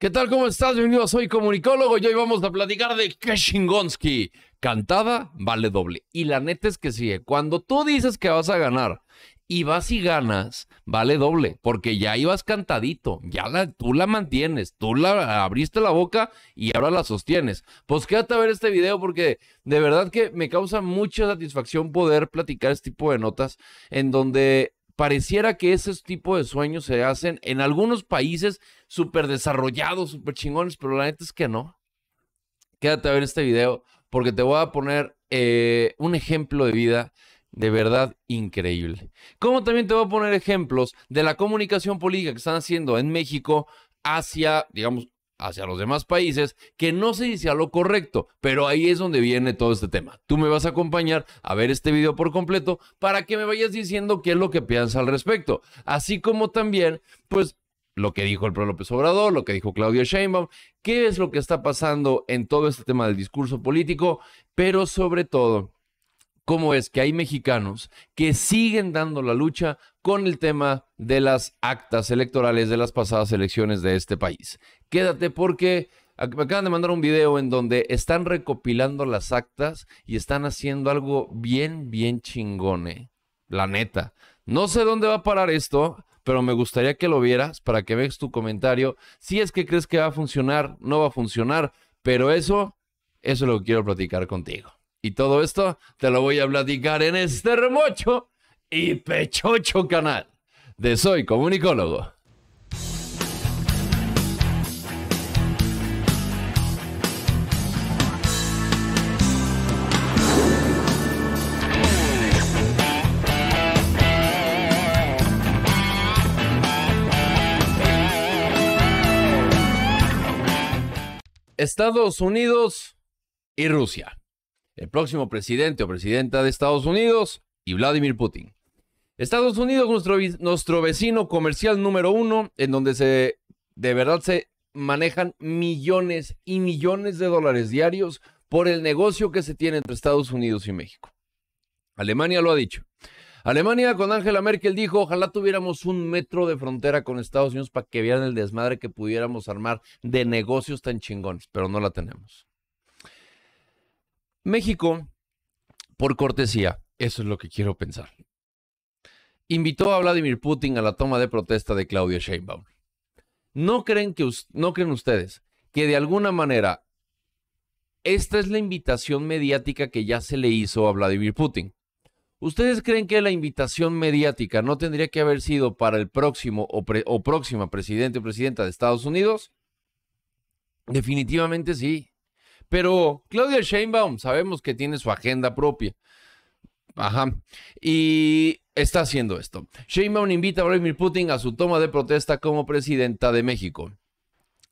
¿Qué tal? ¿Cómo estás? Bienvenido, soy comunicólogo y hoy vamos a platicar de Keshingonski. Cantada vale doble. Y la neta es que sigue. ¿eh? cuando tú dices que vas a ganar y vas y ganas, vale doble, porque ya ibas cantadito, ya tú la mantienes, tú la abriste la boca y ahora la sostienes. Pues quédate a ver este video porque de verdad que me causa mucha satisfacción poder platicar este tipo de notas en donde pareciera que ese tipo de sueños se hacen en algunos países súper desarrollados, súper chingones, pero la neta es que no. Quédate a ver este video porque te voy a poner eh, un ejemplo de vida de verdad increíble. Como también te voy a poner ejemplos de la comunicación política que están haciendo en México hacia, digamos, hacia los demás países, que no se dice lo correcto, pero ahí es donde viene todo este tema. Tú me vas a acompañar a ver este video por completo para que me vayas diciendo qué es lo que piensas al respecto, así como también, pues, lo que dijo el pro López Obrador, lo que dijo Claudia Sheinbaum, qué es lo que está pasando en todo este tema del discurso político, pero sobre todo, cómo es que hay mexicanos que siguen dando la lucha con el tema de las actas electorales de las pasadas elecciones de este país quédate porque me acaban de mandar un video en donde están recopilando las actas y están haciendo algo bien, bien chingone. Eh. La neta. No sé dónde va a parar esto, pero me gustaría que lo vieras para que veas tu comentario. Si es que crees que va a funcionar, no va a funcionar, pero eso, eso es lo que quiero platicar contigo. Y todo esto te lo voy a platicar en este remocho y pechocho canal de Soy Comunicólogo. Estados Unidos y Rusia. El próximo presidente o presidenta de Estados Unidos y Vladimir Putin. Estados Unidos, nuestro, nuestro vecino comercial número uno, en donde se de verdad se manejan millones y millones de dólares diarios por el negocio que se tiene entre Estados Unidos y México. Alemania lo ha dicho. Alemania con Angela Merkel dijo, ojalá tuviéramos un metro de frontera con Estados Unidos para que vieran el desmadre que pudiéramos armar de negocios tan chingones, pero no la tenemos. México, por cortesía, eso es lo que quiero pensar, invitó a Vladimir Putin a la toma de protesta de Claudia Sheinbaum. ¿No creen, que, ¿No creen ustedes que de alguna manera esta es la invitación mediática que ya se le hizo a Vladimir Putin? ¿Ustedes creen que la invitación mediática no tendría que haber sido para el próximo o, próxima presidente o presidenta de Estados Unidos? Definitivamente sí. Pero Claudia Sheinbaum sabemos que tiene su agenda propia. Ajá. Y está haciendo esto. Sheinbaum invita a Vladimir Putin a su toma de protesta como presidenta de México.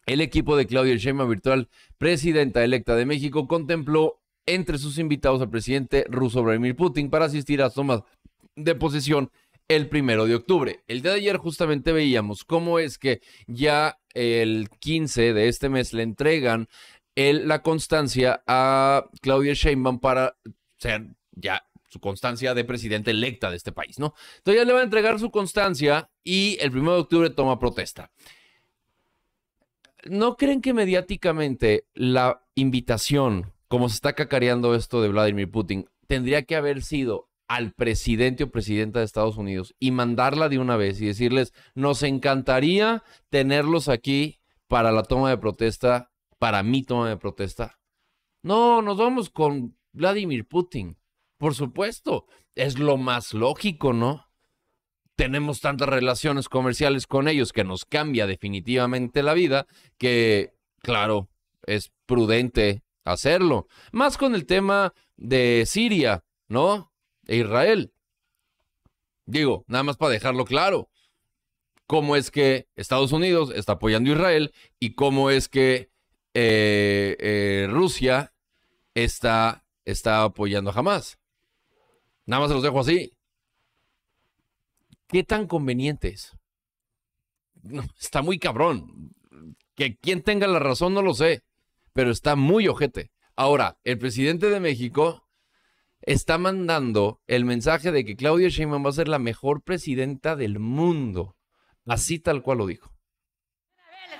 El equipo de Claudia Sheinbaum Virtual, presidenta electa de México, contempló entre sus invitados al presidente ruso Vladimir Putin para asistir a tomas de posesión el primero de octubre. El día de ayer justamente veíamos cómo es que ya el 15 de este mes le entregan la constancia a Claudia Sheinbaum para ser ya su constancia de presidente electa de este país, ¿no? Entonces ya le va a entregar su constancia y el primero de octubre toma protesta. ¿No creen que mediáticamente la invitación como se está cacareando esto de Vladimir Putin, tendría que haber sido al presidente o presidenta de Estados Unidos y mandarla de una vez y decirles, nos encantaría tenerlos aquí para la toma de protesta, para mi toma de protesta. No, nos vamos con Vladimir Putin. Por supuesto, es lo más lógico, ¿no? Tenemos tantas relaciones comerciales con ellos que nos cambia definitivamente la vida, que claro, es prudente hacerlo. Más con el tema de Siria, ¿no? E Israel. Digo, nada más para dejarlo claro. ¿Cómo es que Estados Unidos está apoyando a Israel y cómo es que eh, eh, Rusia está, está apoyando a Hamas? Nada más se los dejo así. ¿Qué tan convenientes? está muy cabrón. Que quien tenga la razón no lo sé pero está muy ojete. Ahora, el presidente de México está mandando el mensaje de que Claudia Sheinbaum va a ser la mejor presidenta del mundo. Así tal cual lo dijo.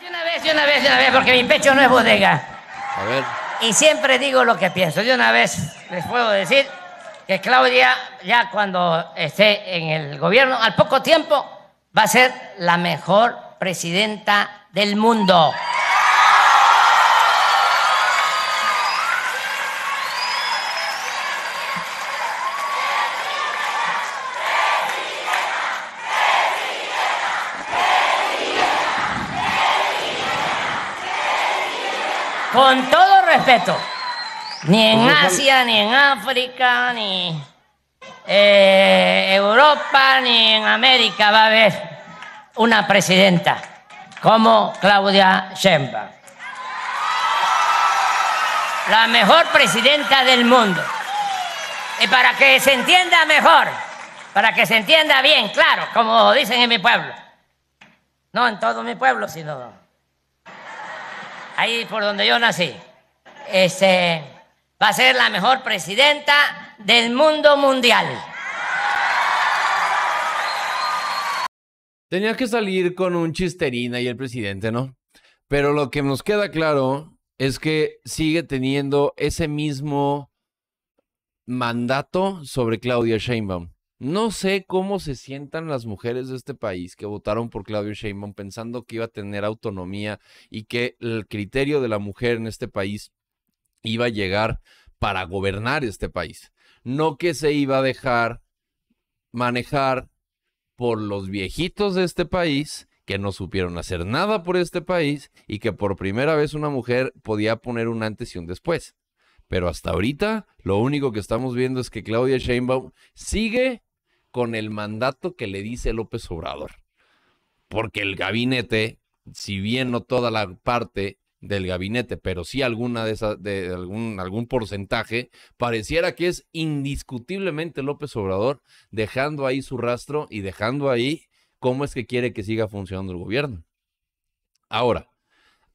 De una vez, de una vez, de una vez, porque mi pecho no es bodega. A ver. Y siempre digo lo que pienso. De una vez les puedo decir que Claudia, ya cuando esté en el gobierno, al poco tiempo va a ser la mejor presidenta del mundo. Con todo respeto. Ni en Asia, ni en África, ni en eh, Europa, ni en América va a haber una presidenta como Claudia Sheinbaum. La mejor presidenta del mundo. Y para que se entienda mejor, para que se entienda bien, claro, como dicen en mi pueblo. No en todo mi pueblo, sino ahí por donde yo nací. Este, va a ser la mejor presidenta del mundo mundial. Tenía que salir con un chisterina y el presidente, ¿no? Pero lo que nos queda claro es que sigue teniendo ese mismo mandato sobre Claudia Sheinbaum. No sé cómo se sientan las mujeres de este país que votaron por Claudio Sheinbaum pensando que iba a tener autonomía y que el criterio de la mujer en este país iba a llegar para gobernar este país, no que se iba a dejar manejar por los viejitos de este país que no supieron hacer nada por este país y que por primera vez una mujer podía poner un antes y un después. Pero hasta ahorita lo único que estamos viendo es que Claudia Sheinbaum sigue con el mandato que le dice López Obrador. Porque el gabinete, si bien no toda la parte del gabinete, pero sí alguna de esas, de algún, algún porcentaje, pareciera que es indiscutiblemente López Obrador dejando ahí su rastro y dejando ahí cómo es que quiere que siga funcionando el gobierno. Ahora,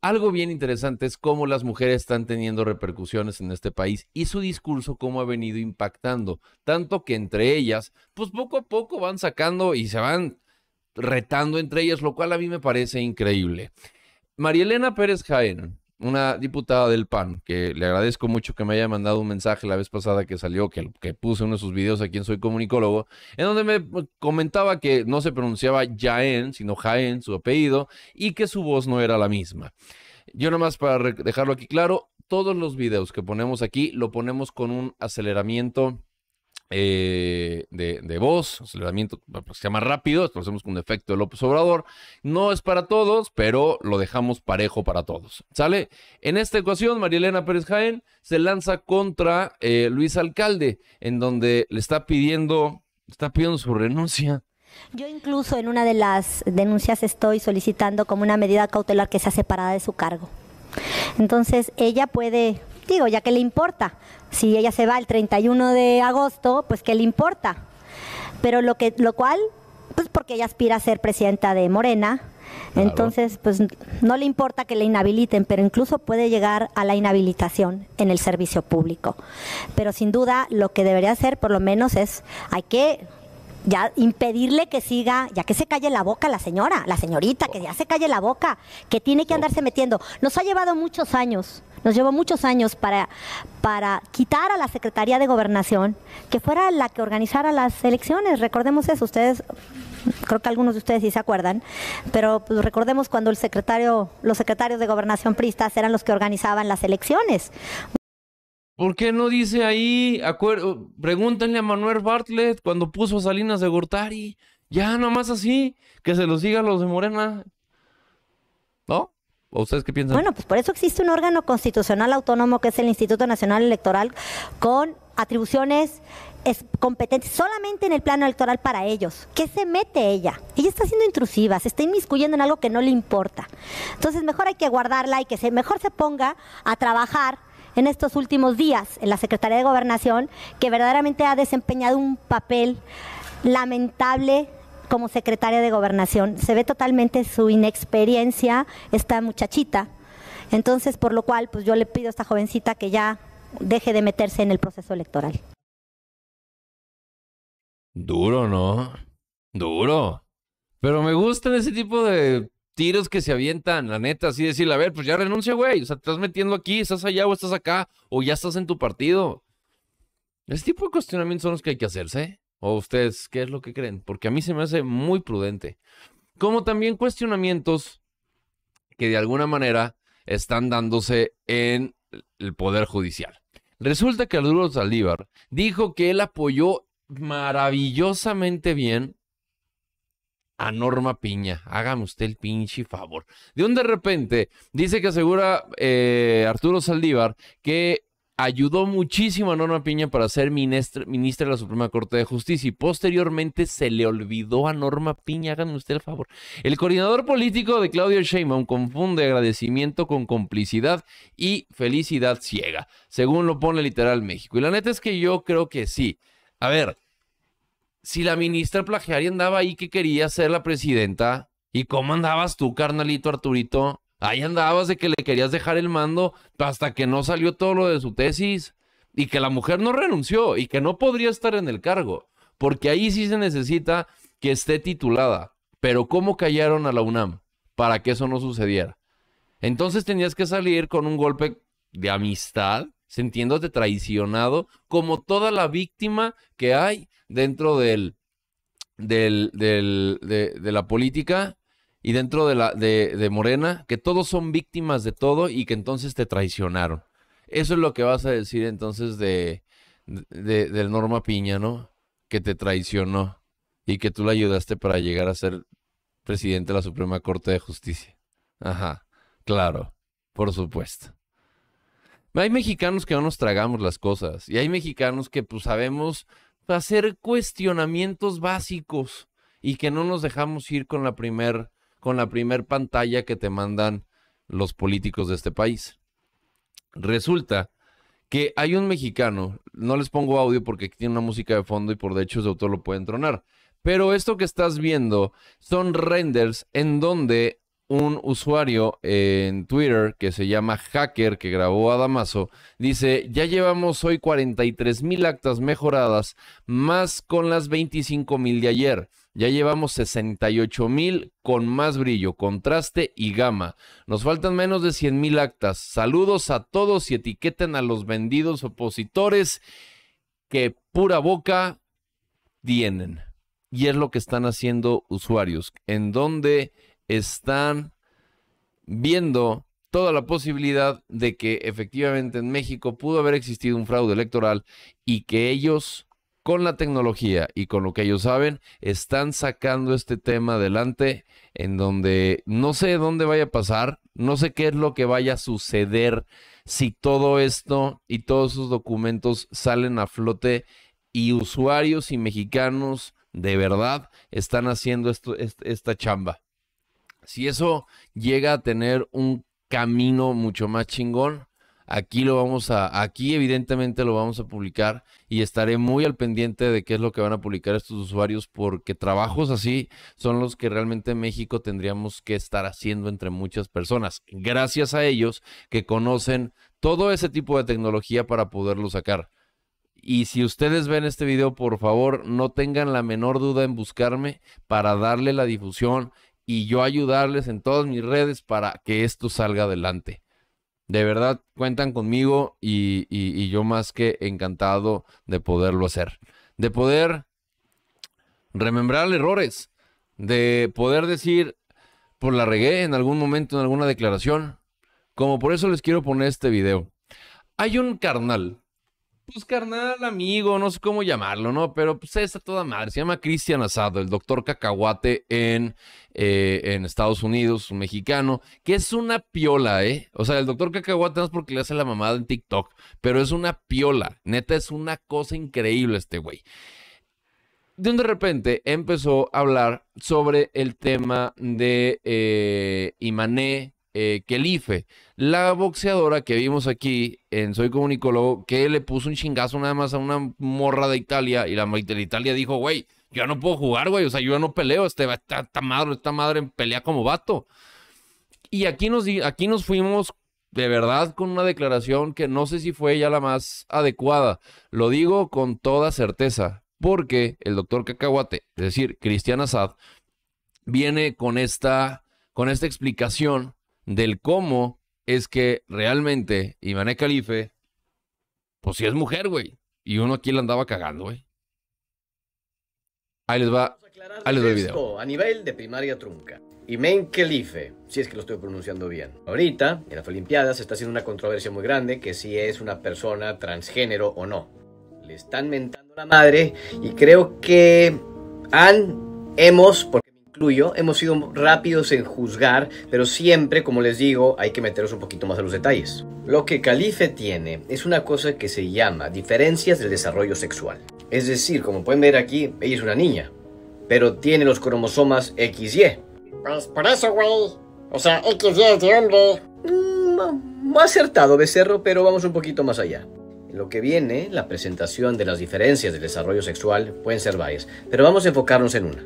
algo bien interesante es cómo las mujeres están teniendo repercusiones en este país y su discurso cómo ha venido impactando, tanto que entre ellas, pues poco a poco van sacando y se van retando entre ellas, lo cual a mí me parece increíble. María Elena Pérez Jaén una diputada del PAN, que le agradezco mucho que me haya mandado un mensaje la vez pasada que salió, que, que puse uno de sus videos aquí en Soy Comunicólogo, en donde me pues, comentaba que no se pronunciaba Jaén, sino Jaén, su apellido, y que su voz no era la misma. Yo nomás para dejarlo aquí claro, todos los videos que ponemos aquí lo ponemos con un aceleramiento eh, de, de, voz, aceleramiento se llama rápido, esto lo hacemos con un efecto de López Obrador. No es para todos, pero lo dejamos parejo para todos. ¿Sale? En esta ecuación, María Elena Pérez Jaén se lanza contra eh, Luis Alcalde, en donde le está pidiendo, está pidiendo su renuncia. Yo incluso en una de las denuncias estoy solicitando como una medida cautelar que sea separada de su cargo. Entonces, ella puede digo, ya que le importa. Si ella se va el 31 de agosto, pues que le importa. Pero lo que lo cual pues porque ella aspira a ser presidenta de Morena. Entonces, pues no le importa que le inhabiliten, pero incluso puede llegar a la inhabilitación en el servicio público. Pero sin duda, lo que debería hacer, por lo menos, es hay que ya impedirle que siga, ya que se calle la boca la señora, la señorita, que ya se calle la boca, que tiene que andarse metiendo. Nos ha llevado muchos años nos llevó muchos años para, para quitar a la Secretaría de Gobernación, que fuera la que organizara las elecciones. Recordemos eso, ustedes, creo que algunos de ustedes sí se acuerdan, pero pues, recordemos cuando el secretario, los secretarios de Gobernación pristas eran los que organizaban las elecciones. ¿Por qué no dice ahí, pregúntenle a Manuel Bartlett cuando puso a Salinas de Gortari, ya nomás así, que se los diga a los de Morena, ¿O ustedes qué piensan? Bueno, pues por eso existe un órgano constitucional autónomo que es el Instituto Nacional Electoral con atribuciones competentes solamente en el plano electoral para ellos. ¿Qué se mete ella? Ella está siendo intrusiva, se está inmiscuyendo en algo que no le importa. Entonces mejor hay que guardarla y que se, mejor se ponga a trabajar en estos últimos días en la Secretaría de Gobernación, que verdaderamente ha desempeñado un papel lamentable como secretaria de gobernación. Se ve totalmente su inexperiencia esta muchachita. Entonces, por lo cual, pues yo le pido a esta jovencita que ya deje de meterse en el proceso electoral. Duro, ¿no? Duro. Pero me gustan ese tipo de tiros que se avientan, la neta, así decirle, a ver, pues ya renuncia, güey. O sea, te estás metiendo aquí, estás allá o estás acá, o ya estás en tu partido. Ese tipo de cuestionamientos son los que hay que hacerse. ¿O ustedes qué es lo que creen? Porque a mí se me hace muy prudente. Como también cuestionamientos que de alguna manera están dándose en el Poder Judicial. Resulta que Arturo Saldívar dijo que él apoyó maravillosamente bien a Norma Piña. Hágame usted el pinche favor. De un de repente dice que asegura eh, Arturo Saldívar que ayudó muchísimo a Norma Piña para ser ministra, ministra, de la Suprema Corte de Justicia y posteriormente se le olvidó a Norma Piña. Háganme usted el favor. El coordinador político de Claudio Sheinbaum confunde agradecimiento con complicidad y felicidad ciega, según lo pone literal México. Y la neta es que yo creo que sí. A ver, si la ministra plagiaria andaba ahí que quería ser la presidenta, ¿y cómo andabas tú, carnalito Arturito? Ahí andabas de que le querías dejar el mando hasta que no salió todo lo de su tesis y que la mujer no renunció y que no podría estar en el cargo, porque ahí sí se necesita que esté titulada. Pero ¿cómo callaron a la UNAM para que eso no sucediera? Entonces tenías que salir con un golpe de amistad, sintiéndote traicionado, como toda la víctima que hay dentro del, de, de la política y dentro de, la, de, Morena, que todos son víctimas de todo y que entonces te traicionaron. Eso es lo que vas a decir entonces de, de, de Norma Piña, ¿no? Que te traicionó y que tú la ayudaste para llegar a ser presidente de la Suprema Corte de Justicia. Ajá, claro, por supuesto. Hay mexicanos que no nos tragamos las cosas y hay mexicanos que pues sabemos hacer cuestionamientos básicos y que no nos dejamos ir con la primera con la primer pantalla que te mandan los políticos de este país. Resulta que hay un mexicano, no les pongo audio porque tiene una música de fondo y por de hecho ese autor lo pueden tronar, pero esto que estás viendo son renders en donde un usuario en Twitter que se llama Hacker, que grabó a Damaso, dice, ya llevamos hoy 43 mil actas mejoradas, más con las 25 mil de ayer. Ya llevamos 68 mil con más brillo, contraste y gama. Nos faltan menos de 100 mil actas. Saludos a todos y etiqueten a los vendidos opositores que pura boca tienen. Y es lo que están haciendo usuarios, en donde están viendo toda la posibilidad de que efectivamente en México pudo haber existido un fraude electoral y que ellos con la tecnología y con lo que ellos saben, están sacando este tema adelante en donde no sé dónde vaya a pasar, no sé qué es lo que vaya a suceder si todo esto y todos esos documentos salen a flote y usuarios y mexicanos de verdad están haciendo esto, esta chamba. Si eso llega a tener un camino mucho más chingón, Aquí lo vamos a, aquí evidentemente lo vamos a publicar y estaré muy al pendiente de qué es lo que van a publicar estos usuarios porque trabajos así son los que realmente México tendríamos que estar haciendo entre muchas personas. Gracias a ellos que conocen todo ese tipo de tecnología para poderlo sacar. Y si ustedes ven este video, por favor, no tengan la menor duda en buscarme para darle la difusión y yo ayudarles en todas mis redes para que esto salga adelante de verdad cuentan conmigo y, yo más que encantado de poderlo hacer. De poder remembrar errores, de poder decir, por pues, la regué en algún momento, en alguna declaración. Como por eso les quiero poner este video. Hay un carnal pues carnal, amigo, no sé cómo llamarlo, ¿no? Pero pues está toda madre. Se llama Cristian Asado, el doctor cacahuate en, eh, en Estados Unidos, un mexicano, que es una piola, ¿eh? O sea, el doctor cacahuate no es porque le hace la mamada en TikTok, pero es una piola. Neta, es una cosa increíble este güey. De donde de repente empezó a hablar sobre el tema de eh, Imané, eh, e, la boxeadora que vimos aquí en Soy Comunicólogo, que le puso un chingazo nada más a una morra de Italia y la de Italia dijo, güey, yo no puedo jugar, güey, o sea, yo no peleo, este, esta, madre, esta madre pelea como vato. Y aquí nos, aquí nos fuimos de verdad con una declaración que no sé si fue ya la más adecuada, lo digo con toda certeza, porque el doctor Cacahuate, es decir, Cristian Azad viene con esta, con esta explicación del cómo es que realmente Imané e. Calife, pues si es mujer, güey. Y uno aquí la andaba cagando, güey. Ahí les va. Ahí les el video. A nivel de primaria trunca. Imen Khalife, e. si es que lo estoy pronunciando bien. Ahorita, en las Olimpiadas, se está haciendo una controversia muy grande que si es una persona transgénero o no. Le están mentando la madre y creo que han, hemos, incluyo, hemos sido rápidos en juzgar, pero siempre, como les digo, hay que meteros un poquito más a los detalles. Lo que Calife tiene es una cosa que se llama diferencias del desarrollo sexual. Es decir, como pueden ver aquí, ella es una niña, pero tiene los cromosomas XY. Pues por eso, güey. O sea, XY es de hombre. más mm, acertado, becerro, pero vamos un poquito más allá lo que viene, la presentación de las diferencias del desarrollo sexual pueden ser varias, pero vamos a enfocarnos en una.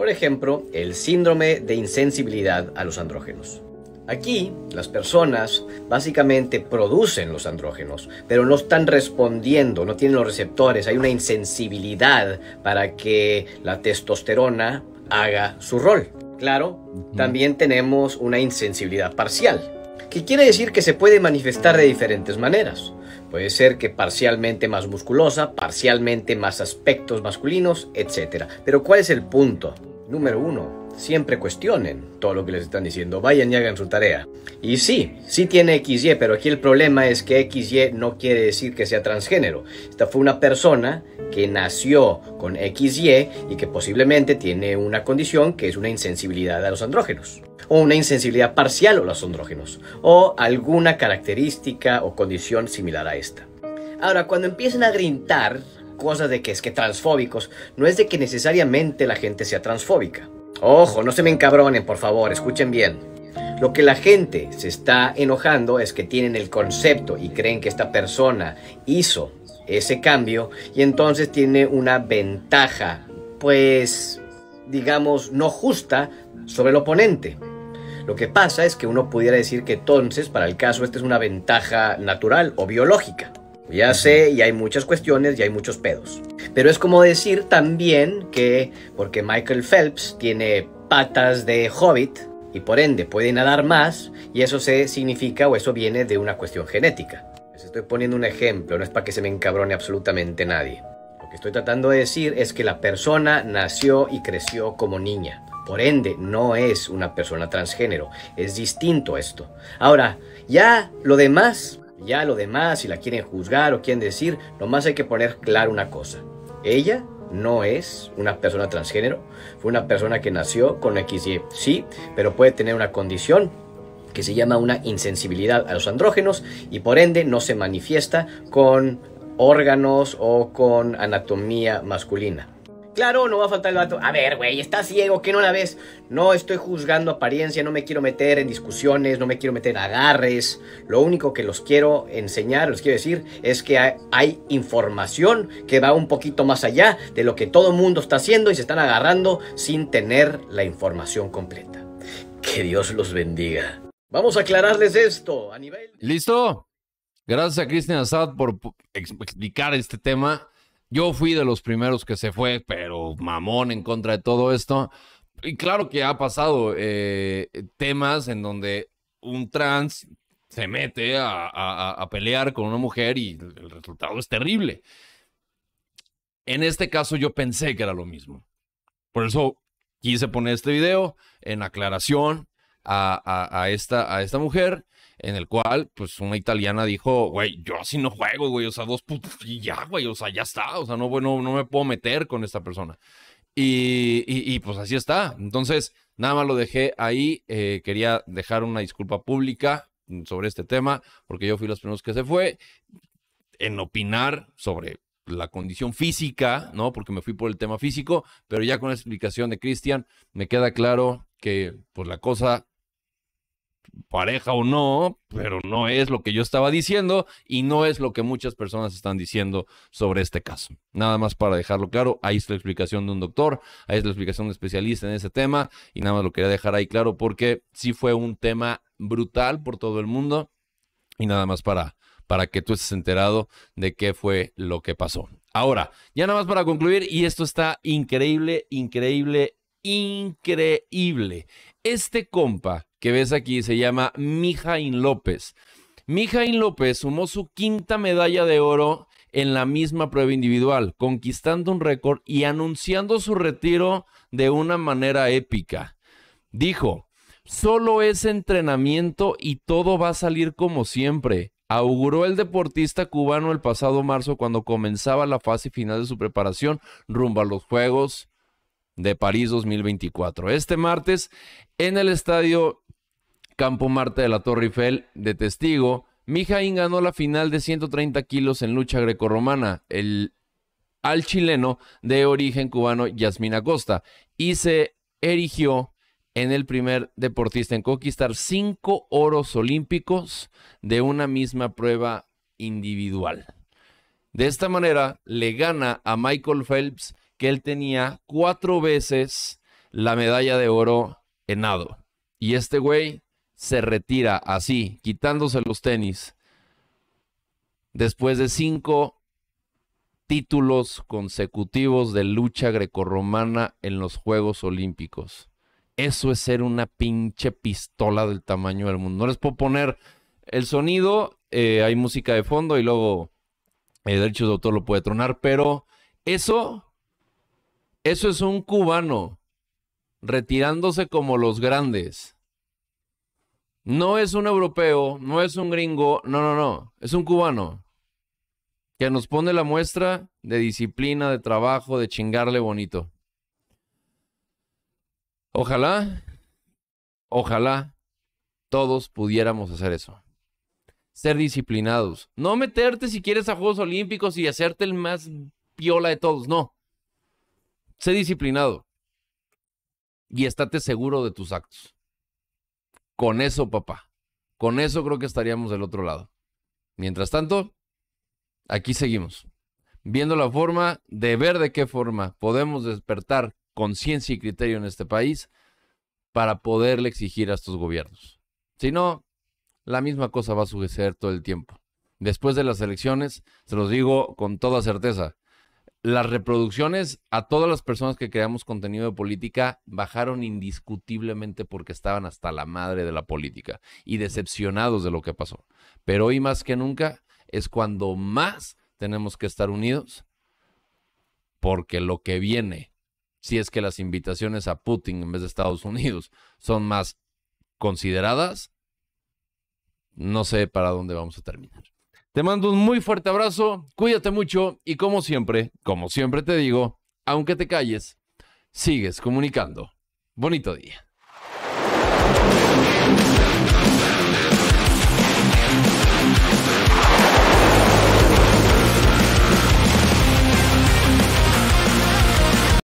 Por ejemplo, el síndrome de insensibilidad a los andrógenos. Aquí las personas básicamente producen los andrógenos, pero no están respondiendo, no tienen los receptores, hay una insensibilidad para que la testosterona haga su rol. Claro, también tenemos una insensibilidad parcial, que quiere decir que se puede manifestar de diferentes maneras. Puede ser que parcialmente más musculosa, parcialmente más aspectos masculinos, etc. Pero ¿cuál es el punto? número uno, siempre cuestionen todo lo que les están diciendo, vayan y hagan su tarea. Y sí, sí tiene XY, pero aquí el problema es que XY no quiere decir que sea transgénero. Esta fue una persona que nació con XY y que posiblemente tiene una condición que es una insensibilidad a los andrógenos, o una insensibilidad parcial a los andrógenos, o alguna característica o condición similar a esta. Ahora, cuando empiecen a grintar, Cosa de que es que transfóbicos, no es de que necesariamente la gente sea transfóbica. Ojo, no se me encabronen, por favor, escuchen bien. Lo que la gente se está enojando es que tienen el concepto y creen que esta persona hizo ese cambio y entonces tiene una ventaja, pues, digamos, no justa sobre el oponente. Lo que pasa es que uno pudiera decir que entonces, para el caso, esta es una ventaja natural o biológica. Ya sé, y hay muchas cuestiones y hay muchos pedos. Pero es como decir también que, porque Michael Phelps tiene patas de hobbit y por ende puede nadar más, y eso se significa o eso viene de una cuestión genética. Les estoy poniendo un ejemplo, no es para que se me encabrone absolutamente nadie. Lo que estoy tratando de decir es que la persona nació y creció como niña. Por ende, no es una persona transgénero. Es distinto esto. Ahora, ya lo demás ya lo demás, si la quieren juzgar o quieren decir, nomás hay que poner claro una cosa. Ella no es una persona transgénero, fue una persona que nació con XY, sí, pero puede tener una condición que se llama una insensibilidad a los andrógenos y por ende no se manifiesta con órganos o con anatomía masculina. Claro, no va a faltar el vato. A ver, güey, estás ciego, ¿qué no la ves? No estoy juzgando apariencia, no me quiero meter en discusiones, no me quiero meter agarres. Lo único que los quiero enseñar, los quiero decir, es que hay, información que va un poquito más allá de lo que todo el mundo está haciendo y se están agarrando sin tener la información completa. Que Dios los bendiga. Vamos a aclararles esto a nivel. ¿Listo? Gracias a Cristian Assad por explicar este tema yo fui de los primeros que se fue, pero mamón en contra de todo esto. Y claro que ha pasado eh, temas en donde un trans se mete a, pelear con una mujer y el resultado es terrible. En este caso yo pensé que era lo mismo. Por eso quise poner este video en aclaración a esta mujer en el cual, pues, una italiana dijo, güey, yo así no juego, güey, o sea, dos putos, y ya, güey, o sea, ya está, o sea, no, bueno, no me puedo meter con esta persona. Y, y, pues así está. Entonces, nada más lo dejé ahí. Eh, quería dejar una disculpa pública mm, sobre este tema, porque yo fui los primeros que se fue en opinar sobre la condición física, ¿no? Porque me fui por el tema físico, pero ya con la explicación de Cristian, me queda claro que pues la cosa pareja o no, pero no es lo que yo estaba diciendo y no es lo que muchas personas están diciendo sobre este caso. Nada más para dejarlo claro, ahí está la explicación de un doctor, ahí está la explicación de un especialista en ese tema y nada más lo quería dejar ahí claro porque sí fue un tema brutal por todo el mundo y nada más para para que tú estés enterado de qué fue lo que pasó. Ahora, ya nada más para concluir, y esto está increíble, increíble, increíble. Este compa que ves aquí se llama Mijaín López. Mijaín López sumó su quinta medalla de oro en la misma prueba individual, conquistando un récord y anunciando su retiro de una manera épica. Dijo, solo es entrenamiento y todo va a salir como siempre. Auguró el deportista cubano el pasado marzo cuando comenzaba la fase final de su preparación rumbo a los Juegos de París 2024. Este martes, en el estadio Campo Marte de la Torre Eiffel de testigo. Mijaín ganó la final de 130 kilos en lucha grecorromana el, al chileno de origen cubano Yasmina Acosta y se erigió en el primer deportista en conquistar cinco oros olímpicos de una misma prueba individual. De esta manera le gana a Michael Phelps que él tenía cuatro veces la medalla de oro en nado. Y este güey se retira así, quitándose los tenis, después de cinco títulos consecutivos de lucha grecorromana en los Juegos Olímpicos. Eso es ser una pinche pistola del tamaño del mundo. No les puedo poner el sonido, eh, hay música de fondo y luego eh, el derecho de autor lo puede tronar, pero eso, eso es un cubano retirándose como los grandes no es un europeo, no es un gringo, no, no, no, es un cubano que nos pone la muestra de disciplina, de trabajo, de chingarle bonito. Ojalá, ojalá todos pudiéramos hacer eso. Ser disciplinados. No meterte si quieres a Juegos Olímpicos y hacerte el más piola de todos, no. Sé disciplinado. Y estate seguro de tus actos. Con eso, papá. Con eso creo que estaríamos del otro lado. Mientras tanto, aquí seguimos, viendo la forma de ver de qué forma podemos despertar conciencia y criterio en este país para poderle exigir a estos gobiernos. Si no, la misma cosa va a suceder todo el tiempo. Después de las elecciones, se los digo con toda certeza, las reproducciones a todas las personas que creamos contenido de política bajaron indiscutiblemente porque estaban hasta la madre de la política y decepcionados de lo que pasó. Pero hoy más que nunca es cuando más tenemos que estar unidos porque lo que viene, si es que las invitaciones a Putin en vez de Estados Unidos son más consideradas, no sé para dónde vamos a terminar. Te mando un muy fuerte abrazo, cuídate mucho y como siempre, como siempre te digo, aunque te calles, sigues comunicando. Bonito día.